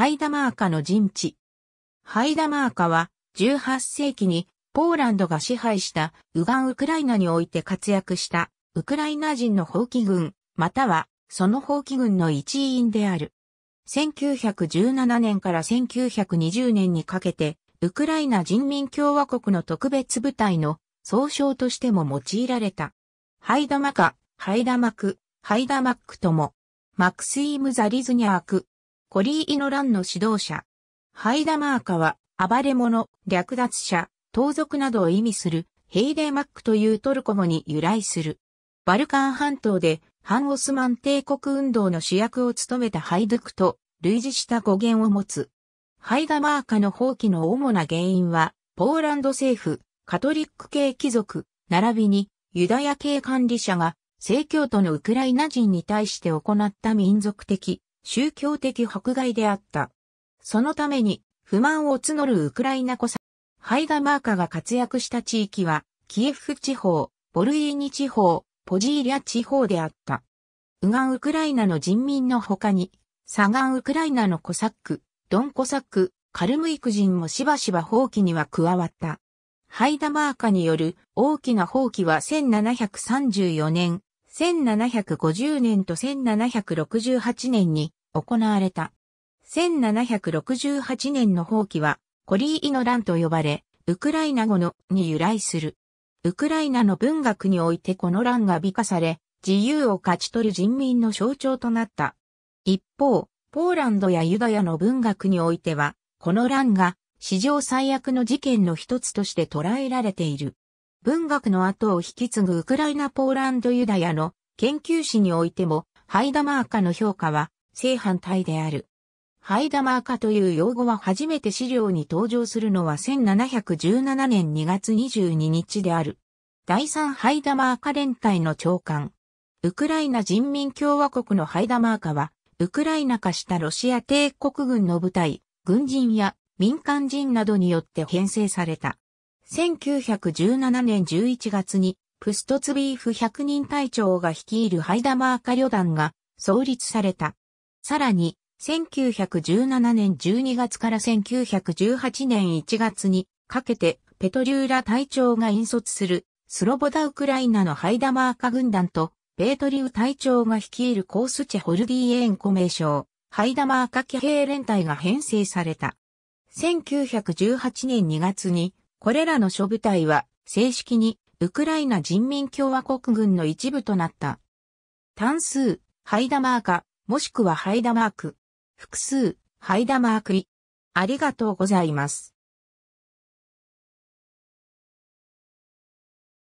ハイダマーカの陣地。ハイダマーカは18世紀にポーランドが支配した右岸ウクライナにおいて活躍したウクライナ人の放棄軍、またはその放棄軍の一員である。1917年から1920年にかけて、ウクライナ人民共和国の特別部隊の総称としても用いられた。ハイダマカ、ハイダマク、ハイダマックとも、マクスイム・ザリズニャーク、コリーイノランの指導者。ハイダマーカは、暴れ者、略奪者、盗賊などを意味する、ヘイデーマックというトルコ語に由来する。バルカン半島で、反オスマン帝国運動の主役を務めたハイドゥクと類似した語源を持つ。ハイダマーカの放棄の主な原因は、ポーランド政府、カトリック系貴族、並びにユダヤ系管理者が、正教徒のウクライナ人に対して行った民族的宗教的迫害であった。そのために、不満を募るウクライナコサ、ハイダマーカが活躍した地域は、キエフ地方、ボルイーニ地方、ポジーリャ地方であった。ウガンウクライナの人民の他に、サガンウクライナのコサック、ドンコサック、カルムイク人もしばしば放棄には加わった。ハイダマーカによる大きな放棄は1734年1750年と1768年に行われた。1768年の放棄は、コリーイの乱と呼ばれ、ウクライナ語のに由来する。ウクライナの文学においてこの乱が美化され、自由を勝ち取る人民の象徴となった。一方、ポーランドやユダヤの文学においては、この乱が史上最悪の事件の一つとして捉えられている。文学の後を引き継ぐウクライナポーランドユダヤの研究史においても、ハイダマーカの評価は正反対である。ハイダマーカという用語は初めて資料に登場するのは1717年2月22日である。第3ハイダマーカ連隊の長官。ウクライナ人民共和国のハイダマーカは、ウクライナ化したロシア帝国軍の部隊、軍人や民間人などによって編成された。1917年11月に、プストツビーフ100人隊長が率いるハイダマーカ旅団が創立された。さらに、1917年12月から1918年1月にかけて、ペトリューラ隊長が引率するスロボダウクライナのハイダマーカ軍団と、ペートリュー隊長が率いるコースチェホルディエンコ名称、ハイダマーカ騎兵連隊が編成された。1918年2月にこれらの諸部隊は正式にウクライナ人民共和国軍の一部となった。単数、ハイダマーカ、もしくはハイダマーク。複数、ハイダマークリ。ありがとうございます。